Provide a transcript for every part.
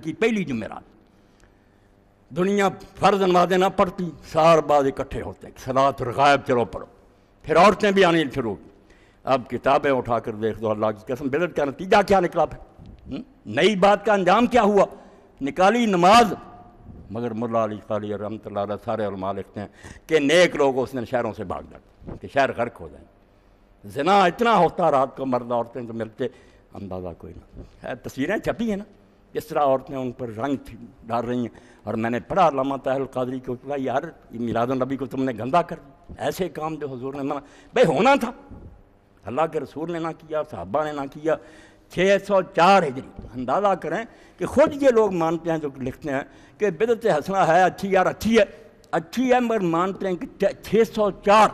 की पहली जुमेरात दुनिया फर्ज नमाजें ना पढ़ती सार बाद इकट्ठे होते हैं सलात और गायब चलो पढ़ो फिर औरतें भी आनी शुरू अब किताबें उठा कर देख दो अल्लाह की कसम बिलट का नतीजा क्या निकला फिर हम्म? नई बात का अंजाम क्या हुआ निकाली नमाज मगर मुला अली खाली रमत सारे अलमा लिखते हैं कि नेक लोग उसने शहरों से भाग जाते कि शहर गर्क हो जाए जना इतना होता रात को मर्द औरतें तो मिलते अंदाज़ा कोई ना तस्वीरें छपी हैं ना जिस तरह औरतें उन पर रंग डाल रही हैं और मैंने पढ़ा लामा तहल कादरी को कहा यार ये मिलाद नबी को तुमने गंदा कर दिया ऐसे काम जो हजूर ने मना भाई होना था अल्लाह के रसूल ने ना किया साहबा ने ना किया 604 हिजरी अंदाज़ा करें कि खुद ये लोग मानते हैं जो लिखते हैं कि बिदत हंसना है अच्छी यार अच्छी है अच्छी है मगर मानते हैं कि छः सौ चार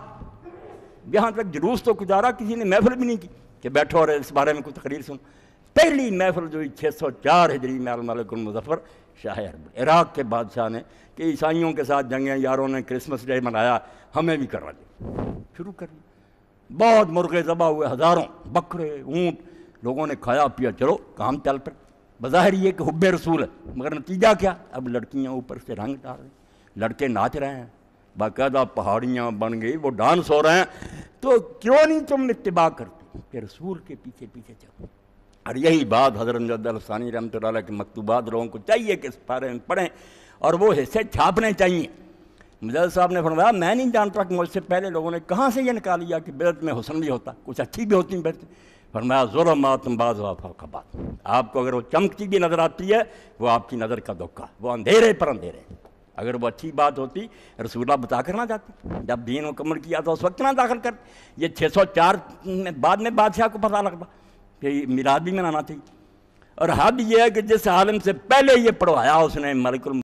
यहाँ तक जुलूस तो गुजारा किसी ने महफिल भी नहीं की कि बैठो और इस बारे में कोई तकरीर सुनो पहली महफल जो छः सौ चार हिजरी में अलमलकुल मुजफ्फ़र शाह अरब इराक़ के बादशाह ने कि ईसाइयों के साथ जंगे यारों ने क्रिसमस डे मनाया हमें भी करवा दिया शुरू कर दिया बहुत मुर्गे जबा हुए हज़ारों बकरे ऊँट लोगों ने खाया पिया चलो काम चल पर बज़ाहिर ये कि हुब्बे रसूल है मगर नतीजा क्या अब लड़कियाँ ऊपर से रंग डाल रही लड़के नाच रहे हैं बाकायदा पहाड़ियाँ बन गई वो डांस हो रहे हैं तो क्यों नहीं तुम इतबा करती कि रसूल के पीछे पीछे चलो और यही बात हजरत सानी रहमत के मकतूबात लोगों को चाहिए कि इस बारे में पढ़ें और वो हिस्से छापने चाहिए मुजल साहब ने फरमाया मैं नहीं जानता कि मुझसे पहले लोगों ने कहाँ से ये निकाल लिया कि बेरत में हुसन भी होता कुछ अच्छी भी होती बेरत फरमाया ज़ुलम मातम बाज वाफाबाद आपको अगर वो चमकती भी नज़र आती है वो आपकी नज़र का धोखा वो अंधेरे पर अंधेरे अगर वो अच्छी बात होती रसूला बता कर ना जाती जब दीन मुकम्मल किया था तो उस वक्त ना दाखिल कर ये छः सौ चार में बाद में बादशाह को पता लगता ये मिलाद भी मनाना थी और हद यह है कि जिस आलम से पहले ये पढ़वाया उसने मलकुल